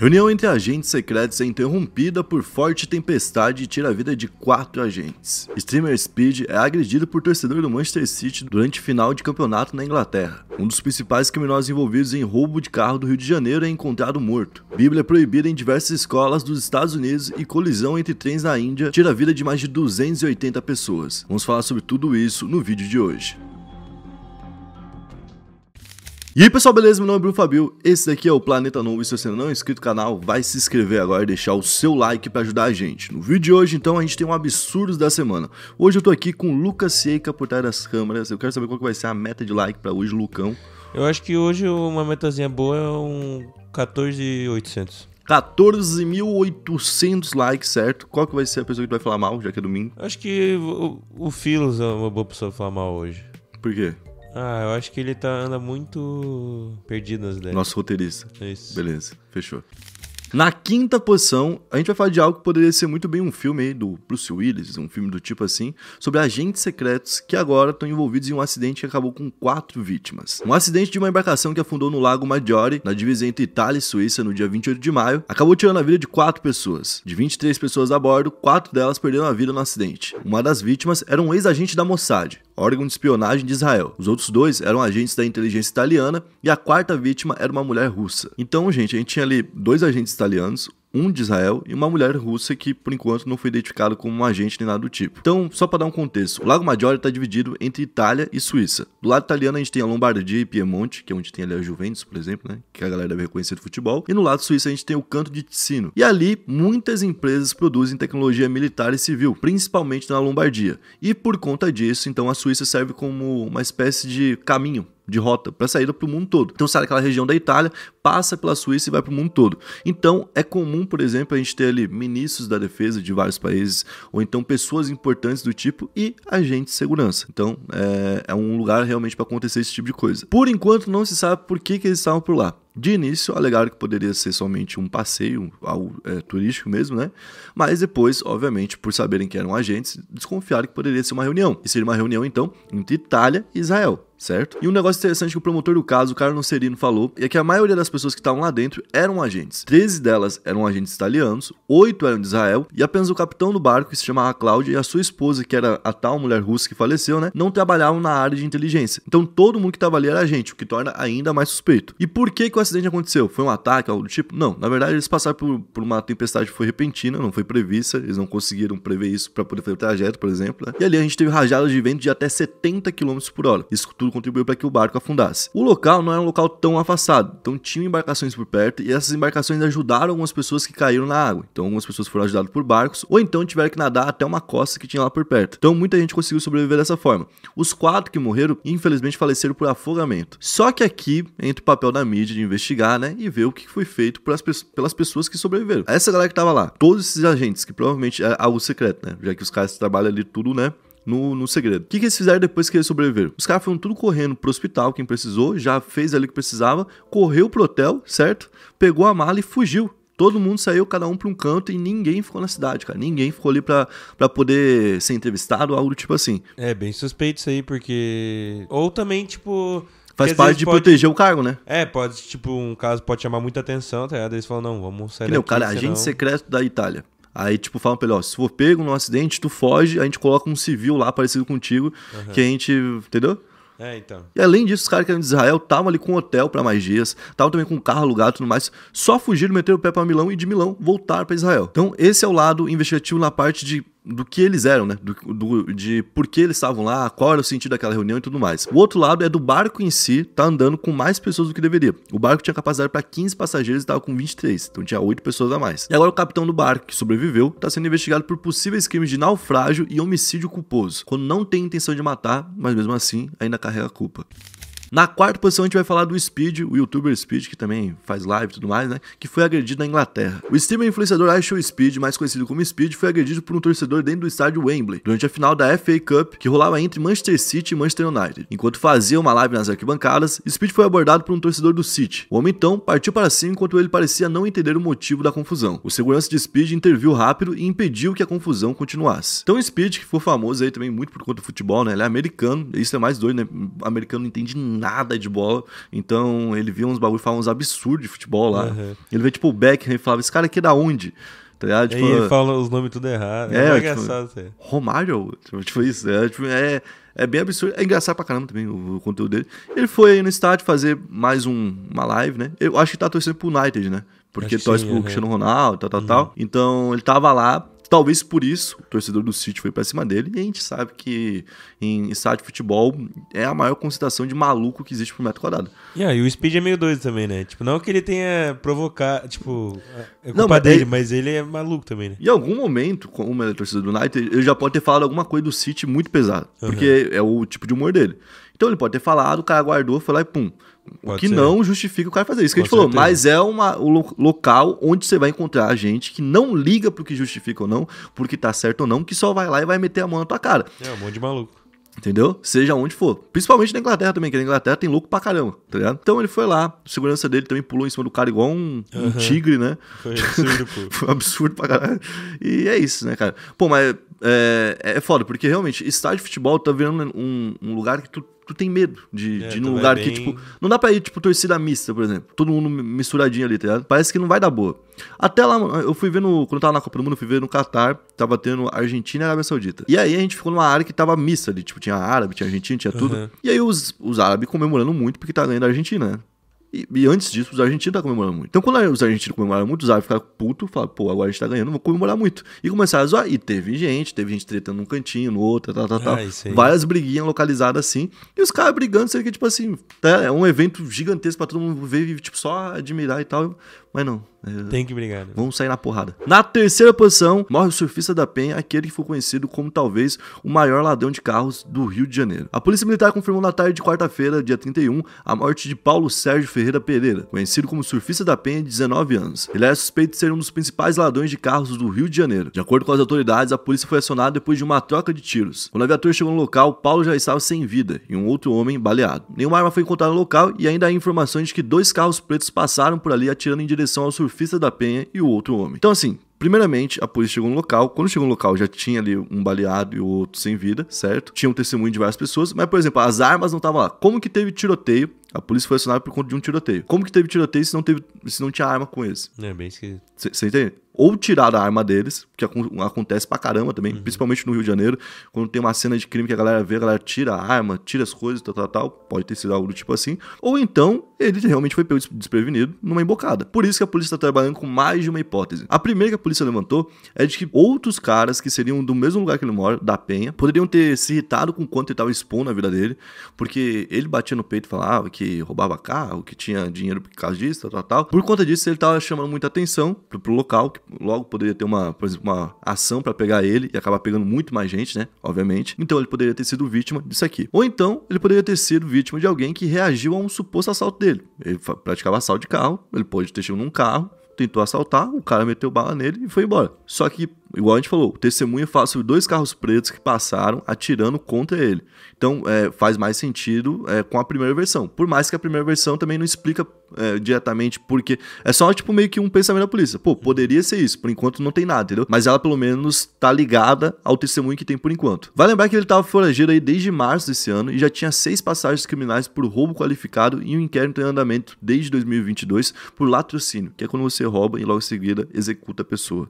Reunião entre agentes secretos é interrompida por forte tempestade e tira a vida de quatro agentes. Streamer Speed é agredido por torcedor do Manchester City durante final de campeonato na Inglaterra. Um dos principais criminosos envolvidos em roubo de carro do Rio de Janeiro é encontrado morto. Bíblia é proibida em diversas escolas dos Estados Unidos e colisão entre trens na Índia tira a vida de mais de 280 pessoas. Vamos falar sobre tudo isso no vídeo de hoje. E aí pessoal, beleza? Meu nome é Bruno Fabio, esse daqui é o Planeta Novo e se você não é inscrito no canal, vai se inscrever agora e deixar o seu like para ajudar a gente. No vídeo de hoje então a gente tem um absurdo da semana. Hoje eu tô aqui com o Lucas Seika por trás das câmeras, eu quero saber qual que vai ser a meta de like para hoje, Lucão. Eu acho que hoje uma metazinha boa é um 14,800. 14.800 likes, certo? Qual que vai ser a pessoa que vai falar mal, já que é domingo? Acho que o, o Filos é uma boa pessoa falar mal hoje. Por quê? Ah, eu acho que ele tá, anda muito perdido nas ideias. Nosso roteirista. É isso. Beleza, fechou. Na quinta posição, a gente vai falar de algo que poderia ser muito bem um filme aí do Bruce Willis, um filme do tipo assim, sobre agentes secretos que agora estão envolvidos em um acidente que acabou com quatro vítimas. Um acidente de uma embarcação que afundou no Lago Maggiore, na divisa entre Itália e Suíça, no dia 28 de maio, acabou tirando a vida de quatro pessoas. De 23 pessoas a bordo, quatro delas perderam a vida no acidente. Uma das vítimas era um ex-agente da Mossad, órgão de espionagem de Israel. Os outros dois eram agentes da inteligência italiana e a quarta vítima era uma mulher russa. Então, gente, a gente tinha ali dois agentes italianos, um de Israel e uma mulher russa que, por enquanto, não foi identificado como um agente nem nada do tipo. Então, só para dar um contexto, o Lago Maggiore está dividido entre Itália e Suíça. Do lado italiano a gente tem a Lombardia e Piemonte, que é onde tem ali a Juventus, por exemplo, né, que a galera deve reconhecer do futebol. E no lado suíço a gente tem o Canto de Ticino. E ali muitas empresas produzem tecnologia militar e civil, principalmente na Lombardia. E por conta disso, então a Suíça serve como uma espécie de caminho de rota para saída para o mundo todo. Então sai daquela região da Itália, passa pela Suíça e vai para o mundo todo. Então é comum, por exemplo, a gente ter ali ministros da defesa de vários países ou então pessoas importantes do tipo e agentes de segurança. Então é, é um lugar realmente para acontecer esse tipo de coisa. Por enquanto não se sabe por que, que eles estavam por lá. De início, alegaram que poderia ser somente um passeio, algo é, turístico mesmo, né? Mas depois, obviamente, por saberem que eram agentes, desconfiaram que poderia ser uma reunião. E seria uma reunião, então, entre Itália e Israel certo? E um negócio interessante que o promotor do caso, o Carlos Serino, falou é que a maioria das pessoas que estavam lá dentro eram agentes. 13 delas eram agentes italianos, 8 eram de Israel e apenas o capitão do barco, que se chamava Cláudia, e a sua esposa, que era a tal mulher russa que faleceu, né? Não trabalhavam na área de inteligência. Então todo mundo que estava ali era agente, o que torna ainda mais suspeito. E por que, que o acidente aconteceu? Foi um ataque, algo do tipo? Não, na verdade eles passaram por, por uma tempestade que foi repentina, não foi prevista, eles não conseguiram prever isso para poder fazer o trajeto, por exemplo. Né? E ali a gente teve rajadas de vento de até 70 km por hora. Isso tudo tudo contribuiu para que o barco afundasse. O local não era um local tão afastado, então tinham embarcações por perto e essas embarcações ajudaram algumas pessoas que caíram na água. Então algumas pessoas foram ajudadas por barcos ou então tiveram que nadar até uma costa que tinha lá por perto. Então muita gente conseguiu sobreviver dessa forma. Os quatro que morreram, infelizmente, faleceram por afogamento. Só que aqui entra o papel da mídia de investigar, né, e ver o que foi feito pe pelas pessoas que sobreviveram. Essa galera que estava lá, todos esses agentes, que provavelmente é algo secreto, né, já que os caras trabalham ali tudo, né, no, no segredo. O que, que eles fizeram depois que eles sobreviveram? Os caras foram tudo correndo pro hospital, quem precisou, já fez ali o que precisava, correu pro hotel, certo? Pegou a mala e fugiu. Todo mundo saiu, cada um para um canto, e ninguém ficou na cidade, cara. Ninguém ficou ali pra, pra poder ser entrevistado, algo do tipo assim. É, bem suspeito isso aí, porque. Ou também, tipo. Faz parte de pode... proteger o cargo, né? É, pode, tipo, um caso pode chamar muita atenção, tá ligado? Eles falam, não, vamos sair que daqui. Não, cara, é senão... agente secreto da Itália. Aí, tipo, falam pra ele, ó, se for pego num acidente, tu foge, a gente coloca um civil lá parecido contigo, uhum. que a gente, entendeu? É, então. E além disso, os caras que eram de Israel estavam ali com um hotel para mais dias, estavam também com um carro alugado e tudo mais, só fugiram, meteram o pé para Milão e de Milão voltaram para Israel. Então, esse é o lado investigativo na parte de do que eles eram, né? Do, do, de por que eles estavam lá, qual era o sentido daquela reunião e tudo mais. O outro lado é do barco em si tá andando com mais pessoas do que deveria. O barco tinha capacidade para 15 passageiros e estava com 23, então tinha 8 pessoas a mais. E agora o capitão do barco, que sobreviveu, está sendo investigado por possíveis crimes de naufrágio e homicídio culposo, quando não tem intenção de matar, mas mesmo assim ainda carrega a culpa. Na quarta posição, a gente vai falar do Speed, o youtuber Speed, que também faz live e tudo mais, né? Que foi agredido na Inglaterra. O streamer influenciador Aisho Speed, mais conhecido como Speed, foi agredido por um torcedor dentro do estádio Wembley, durante a final da FA Cup, que rolava entre Manchester City e Manchester United. Enquanto fazia uma live nas arquibancadas, Speed foi abordado por um torcedor do City. O homem então partiu para cima enquanto ele parecia não entender o motivo da confusão. O segurança de Speed interviu rápido e impediu que a confusão continuasse. Então, Speed, que foi famoso aí também muito por conta do futebol, né? Ele é americano, isso é mais doido, né? O americano não entende nada nada de bola. Então ele via uns bagulho, falava uns absurdos de futebol lá. Uhum. Ele vê tipo o Beckham e falava: esse cara aqui é da onde? Tá ligado? Tipo, e ele fala os nomes tudo errado. É, é tipo, engraçado é. tipo, Romário? Tipo, isso. É, tipo, é, é bem absurdo. É engraçado pra caramba também o, o conteúdo dele. Ele foi aí no estádio fazer mais um, uma live, né? Eu acho que tá torcendo pro United, né? Porque torce pro uhum. Cristiano Ronaldo, tal, tal, uhum. tal. Então ele tava lá Talvez por isso o torcedor do City foi para cima dele. E a gente sabe que em estádio de futebol é a maior concentração de maluco que existe por metro quadrado. Yeah, e o Speed é meio doido também, né? Tipo, não que ele tenha provocar, tipo, é culpa não, mas é- dele, ele... mas ele é maluco também, né? Em algum momento, como ele é torcedor do United, ele já pode ter falado alguma coisa do City muito pesada. Uhum. Porque é o tipo de humor dele. Então ele pode ter falado, o cara guardou, foi lá e pum. O que ser. não justifica o cara fazer isso. Que a gente falou, mas é uma, o lo local onde você vai encontrar gente que não liga pro que justifica ou não, porque tá certo ou não, que só vai lá e vai meter a mão na tua cara. É, um monte de maluco. Entendeu? Seja onde for. Principalmente na Inglaterra também, que na Inglaterra tem louco pra caramba, tá ligado? Então ele foi lá, a segurança dele também pulou em cima do cara igual um, um tigre, né? Foi absurdo, pô. foi absurdo pra caralho. E é isso, né, cara? Pô, mas é, é foda, porque realmente estádio de futebol tá virando um, um lugar que tu tu tem medo de, é, de ir num lugar bem... que, tipo, não dá pra ir, tipo, torcida mista, por exemplo. Todo mundo misturadinho ali, tá ligado? Parece que não vai dar boa. Até lá, eu fui ver no. Quando eu tava na Copa do Mundo, eu fui ver no Qatar, tava tendo Argentina e Arábia Saudita. E aí a gente ficou numa área que tava mista ali, tipo, tinha árabe, tinha argentino, tinha tudo. Uhum. E aí os, os árabes comemorando muito porque tá ganhando a Argentina, né? E, e, antes disso, os argentinos estavam tá comemorando muito. Então, quando os argentinos comemoraram muito, os árabes ficaram putos, falaram, pô, agora a gente tá ganhando, vamos comemorar muito. E começaram a zoar. E teve gente, teve gente tretando num cantinho, no outro, tal, tal, tal. É, Várias briguinhas localizadas assim. E os caras brigando, sei que, tipo assim, tá, é um evento gigantesco pra todo mundo ver e, tipo, só admirar e tal. Mas não. É, Tem que brigar. Né? Vamos sair na porrada. Na terceira posição, morre o surfista da Penha aquele que foi conhecido como talvez o maior ladrão de carros do Rio de Janeiro. A Polícia Militar confirmou na tarde de quarta-feira, dia 31, a morte de Paulo Sérgio Ferreira Pereira, conhecido como surfista da Penha, de 19 anos. Ele é suspeito de ser um dos principais ladrões de carros do Rio de Janeiro. De acordo com as autoridades, a polícia foi acionada depois de uma troca de tiros. Quando a viatura chegou no local, Paulo já estava sem vida e um outro homem baleado. Nenhuma arma foi encontrada no local e ainda há informações de que dois carros pretos passaram por ali atirando em direção direção ao surfista da penha e o outro homem. Então, assim, Primeiramente, a polícia chegou no local. Quando chegou no local, já tinha ali um baleado e o outro sem vida, certo? Tinha um testemunho de várias pessoas, mas, por exemplo, as armas não estavam lá. Como que teve tiroteio a polícia foi acionada por conta de um tiroteio. Como que teve tiroteio se não, teve, se não tinha arma com eles? É bem esquisito. Você entende? Ou tirar a arma deles, que acontece pra caramba também, uhum. principalmente no Rio de Janeiro, quando tem uma cena de crime que a galera vê, a galera tira a arma, tira as coisas, tal, tal, tal. Pode ter sido algo do tipo assim. Ou então, ele realmente foi pego desprevenido numa embocada. Por isso que a polícia tá trabalhando com mais de uma hipótese. A primeira que a polícia levantou é de que outros caras que seriam do mesmo lugar que ele mora, da Penha, poderiam ter se irritado com o quanto ele tava expondo na vida dele, porque ele batia no peito e falava que que roubava carro, que tinha dinheiro por causa disso, tal, tal. Por conta disso, ele tava chamando muita atenção pro, pro local, que logo poderia ter uma, por exemplo, uma ação para pegar ele e acabar pegando muito mais gente, né? Obviamente. Então ele poderia ter sido vítima disso aqui. Ou então, ele poderia ter sido vítima de alguém que reagiu a um suposto assalto dele. Ele praticava assalto de carro, ele pôde ter chegado num carro, tentou assaltar, o cara meteu bala nele e foi embora. Só que igual a gente falou, o testemunho fala sobre dois carros pretos que passaram atirando contra ele. Então é, faz mais sentido é, com a primeira versão. Por mais que a primeira versão também não explica é, diretamente porque é só tipo meio que um pensamento da polícia. Pô, poderia ser isso, por enquanto não tem nada, entendeu? Mas ela pelo menos tá ligada ao testemunho que tem por enquanto. Vai lembrar que ele tava foragido aí desde março desse ano e já tinha seis passagens criminais por roubo qualificado e um inquérito em andamento desde 2022 por latrocínio, que é quando você rouba e logo em seguida executa a pessoa.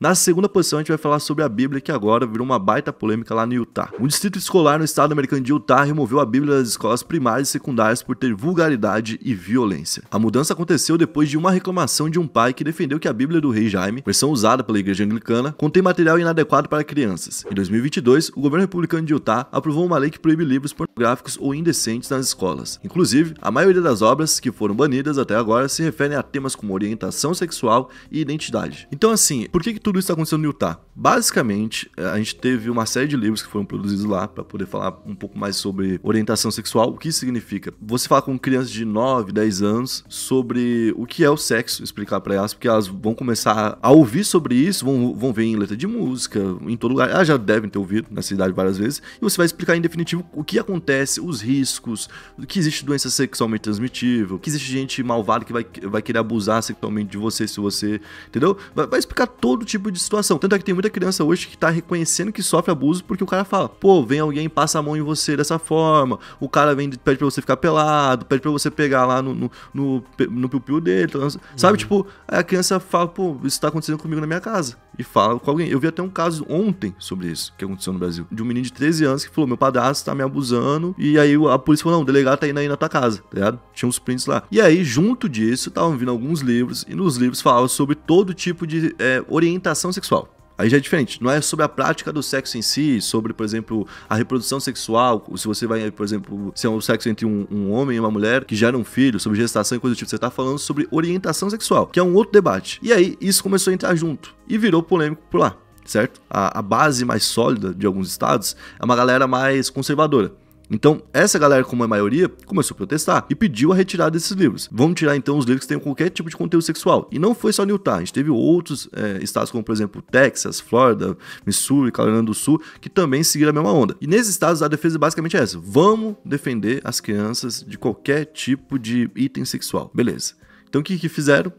Na segunda posição, a gente vai falar sobre a Bíblia, que agora virou uma baita polêmica lá no Utah. Um distrito escolar no estado americano de Utah removeu a Bíblia das escolas primárias e secundárias por ter vulgaridade e violência. A mudança aconteceu depois de uma reclamação de um pai que defendeu que a Bíblia é do rei Jaime, versão usada pela igreja anglicana, contém material inadequado para crianças. Em 2022, o governo republicano de Utah aprovou uma lei que proíbe livros pornográficos ou indecentes nas escolas. Inclusive, a maioria das obras que foram banidas até agora se referem a temas como orientação sexual e identidade. Então assim, por que, que tudo isso tá aconteceu no Utah? Basicamente, eh, a gente teve uma série de livros que foram produzidos lá para poder falar um pouco mais sobre orientação sexual, o que isso significa. Você fala com crianças de 9, 10 anos sobre o que é o sexo, explicar para elas, porque elas vão começar a ouvir sobre isso, vão, vão ver em letra de música, em todo lugar. Elas já devem ter ouvido na cidade várias vezes, e você vai explicar em definitivo o que acontece, os riscos, que existe doença sexualmente transmitível, que existe gente malvada que vai, vai querer abusar sexualmente de você se você. Entendeu? Vai, vai explicar todo tipo de situação. Tanto é que tem muito muita criança hoje que tá reconhecendo que sofre abuso porque o cara fala, pô, vem alguém passa a mão em você dessa forma, o cara vem pede pra você ficar pelado, pede pra você pegar lá no, no, no, no piu-piu dele, sabe? Uhum. Tipo, a criança fala, pô, isso tá acontecendo comigo na minha casa. E fala com alguém. Eu vi até um caso ontem sobre isso que aconteceu no Brasil, de um menino de 13 anos que falou, meu padrasto tá me abusando, e aí a polícia falou, não, o delegado tá indo aí na tua casa, tá ligado? Tinha uns prints lá. E aí, junto disso, estavam vindo alguns livros, e nos livros falava sobre todo tipo de é, orientação sexual. Aí já é diferente. Não é sobre a prática do sexo em si, sobre, por exemplo, a reprodução sexual. Se você vai, por exemplo, se é um sexo entre um, um homem e uma mulher que gera um filho, sobre gestação e coisa do tipo. Você está falando sobre orientação sexual, que é um outro debate. E aí isso começou a entrar junto e virou polêmico por lá certo? A, a, base mais sólida de alguns estados é uma galera mais conservadora. Então, essa galera, como é a maioria, começou a protestar e pediu a retirada desses livros. Vamos tirar então os livros que têm qualquer tipo de conteúdo sexual. E não foi só Utah, a gente teve outros é, estados, como por exemplo Texas, Flórida, Missouri, Carolina do Sul, que também seguiram a mesma onda. E nesses estados a defesa é basicamente essa: vamos defender as crianças de qualquer tipo de item sexual. Beleza. Então o que, que fizeram?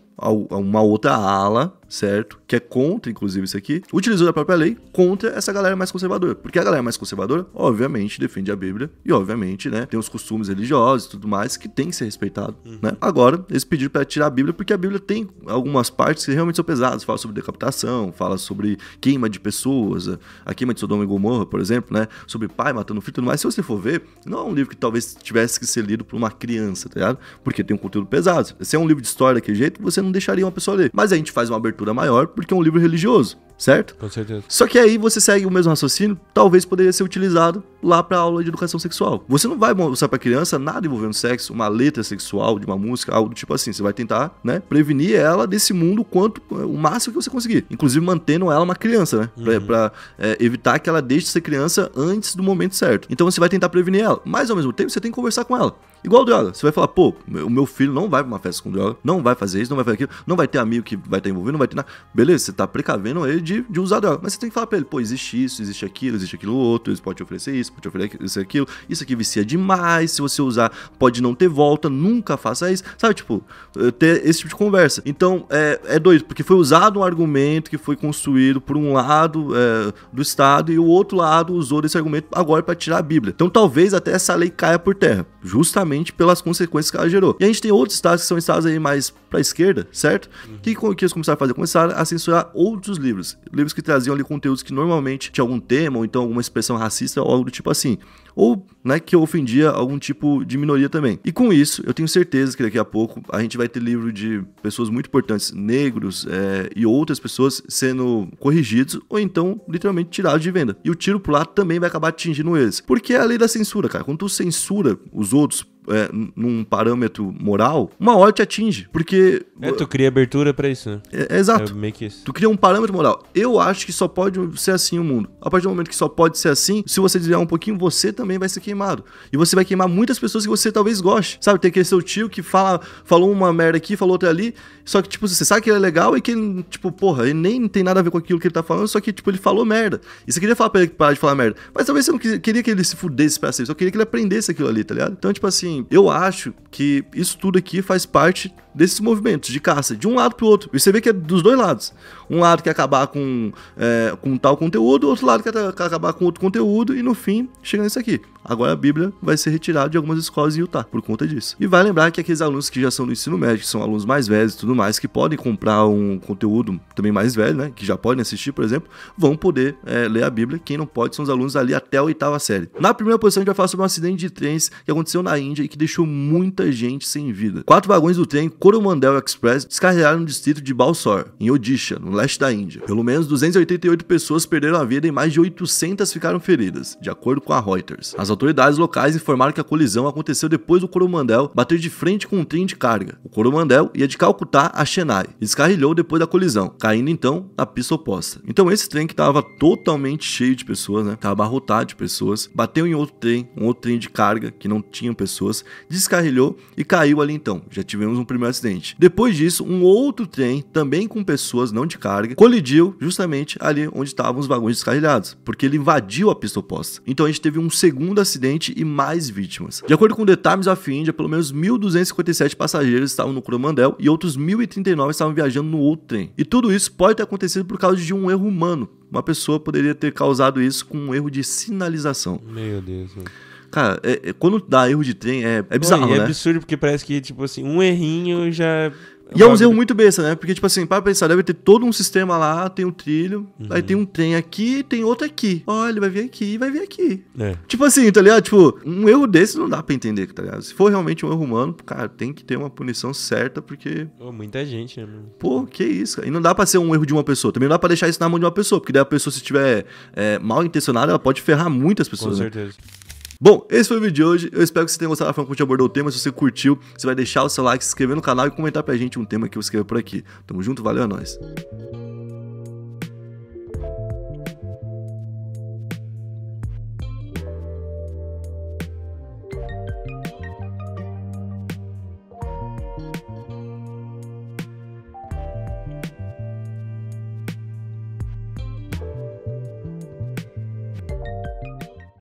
Uma outra ala certo? Que é contra, inclusive, isso aqui, utilizou a própria lei contra essa galera mais conservadora. Porque a galera mais conservadora, obviamente, defende a Bíblia e, obviamente, né, tem os costumes religiosos e tudo mais que tem que ser respeitado, uhum. né? Agora, eles pediram para tirar a Bíblia porque a Bíblia tem algumas partes que realmente são pesadas. Fala sobre decapitação, fala sobre queima de pessoas, a queima de Sodoma e Gomorra, por exemplo, né? Sobre pai matando filho e tudo mais. Se você for ver, não é um livro que talvez tivesse que ser lido por uma criança, tá ligado? Porque tem um conteúdo pesado. Se é um livro de história daquele jeito, você não deixaria uma pessoa ler. Mas a gente faz uma abertura cultura maior, porque é um livro religioso, certo? Com certeza. Só que aí você segue o mesmo raciocínio, talvez poderia ser utilizado lá para aula de educação sexual. Você não vai mostrar para criança nada envolvendo sexo, uma letra sexual de uma música, algo do tipo assim. Você vai tentar, né, prevenir ela desse mundo quanto o máximo que você conseguir, inclusive mantendo ela uma criança, né, uhum. para é, evitar que ela deixe de ser criança antes do momento certo. Então você vai tentar prevenir ela, mas ao mesmo tempo você tem que conversar com ela. Igual droga. Você vai falar, pô, o meu filho não vai pra uma festa com droga, não vai fazer isso, não vai fazer aquilo, não vai ter amigo que vai estar envolvido, não vai ter nada. Beleza, você tá precavendo ele de, de usar droga. Mas você tem que falar pra ele, pô, existe isso, existe aquilo, existe aquilo outro, eles podem te oferecer isso, pode te oferecer aquilo, isso aqui vicia demais, se você usar, pode não ter volta, nunca faça isso. Sabe, tipo, eh, ter esse tipo de conversa. Então, é, é doido, porque foi usado um argumento que foi construído por um lado é, do Estado e o outro lado usou desse argumento agora para tirar a Bíblia. Então, talvez até essa lei caia por terra, justamente justamente pelas consequências que ela gerou. E a gente tem outros estados que são estados aí mais para esquerda, certo? Uhum. Que que eles começaram a fazer? Começaram a censurar outros livros, livros que traziam ali conteúdos que normalmente tinha algum tema ou então alguma expressão racista ou algo do tipo assim, ou né, que ofendia algum tipo de minoria também. E com isso, eu tenho certeza que daqui a pouco a gente vai ter livro de pessoas muito importantes, negros é, e outras pessoas sendo corrigidos ou então literalmente tirados de venda. E o tiro pro lado também vai acabar atingindo eles, porque é a lei da censura, cara. Quando tu censura os outros é, num parâmetro moral, uma hora te atinge. Porque. É, tu cria abertura para isso, né? É, é exato. É isso. Tu cria um parâmetro moral. Eu acho que só pode ser assim o mundo. A partir do momento que só pode ser assim, se você desviar um pouquinho, você também vai ser queimado. E você vai queimar muitas pessoas que você talvez goste. Sabe? Tem aquele seu tio que fala, falou uma merda aqui, falou outra ali. Só que, tipo, você sabe que ele é legal e que ele, tipo, porra, ele nem tem nada a ver com aquilo que ele tá falando, só que, tipo, ele falou merda. E você queria falar pra ele parar de falar merda. Mas talvez você não queria que ele se fudesse pra sempre, só queria que ele aprendesse aquilo ali, tá ligado? Então, tipo assim, assim, eu acho que isso tudo aqui faz parte desses movimentos de caça, de um lado pro outro. E você vê que é dos dois lados. Um lado quer acabar com, é, com tal conteúdo, outro lado quer acabar com outro conteúdo, e no fim chega nisso aqui. Agora a Bíblia vai ser retirada de algumas escolas em Utah por conta disso. E vai lembrar que aqueles alunos que já são do ensino médio, que são alunos mais velhos e tudo mais, que podem comprar um conteúdo também mais velho, né? Que já podem assistir, por exemplo, vão poder é, ler a Bíblia. Quem não pode são os alunos ali até a oitava série. Na primeira posição, a gente vai falar sobre um acidente de trens que aconteceu na Índia e que deixou muita gente sem vida. Quatro vagões do trem Coromandel Express descarregaram no distrito de Balsor, em Odisha, no leste da Índia. Pelo menos 288 pessoas perderam a vida e mais de 800 ficaram feridas, de acordo com a Reuters. As autoridades locais informaram que a colisão aconteceu depois do Coromandel bater de frente com um trem de carga. O Coromandel ia de Calcutá a Chennai e descarrilhou depois da colisão, caindo então na pista oposta. Então esse trem que estava totalmente cheio de pessoas, né? Estava abarrotado de pessoas, bateu em outro trem, um outro trem de carga que não tinha pessoas, descarrilhou e caiu ali então. Já tivemos um primeiro acidente. Depois disso, um outro trem, também com pessoas não de carga, colidiu justamente ali onde estavam os vagões descarrilhados, porque ele invadiu a pista oposta. Então a gente teve um segundo acidente e mais vítimas. De acordo com o The Times of India, pelo menos 1.257 passageiros estavam no Coromandel e outros 1.039 estavam viajando no outro trem. E tudo isso pode ter acontecido por causa de um erro humano. Uma pessoa poderia ter causado isso com um erro de sinalização. Meu Deus. Cara, é, é, quando dá erro de trem é, é bizarro, Oi, é né? É absurdo, porque parece que, tipo assim, um errinho já e é um erro muito besta, né? Porque, tipo assim, para pensar, deve ter todo um sistema lá, tem um trilho, uhum. aí tem um trem aqui, tem outro aqui. Olha, ele vai vir aqui e vai vir aqui. É. Tipo assim, tá ligado? Tipo, um erro desse não dá pra entender, tá ligado? Se for realmente um erro humano, cara, tem que ter uma punição certa, porque. Pô, muita gente, né, Pô, que isso, cara. E não dá pra ser um erro de uma pessoa. Também não dá pra deixar isso na mão de uma pessoa, porque daí a pessoa, se estiver é, mal intencionada, ela pode ferrar muitas pessoas. Com né? certeza. Né? Bom, esse foi o vídeo de hoje. Eu espero que você tenha gostado da forma como a gente abordou o tema. Se você curtiu, você vai deixar o seu like, se inscrever no canal e comentar pra gente um tema que você escreveu por aqui. Tamo junto, valeu, é nóis.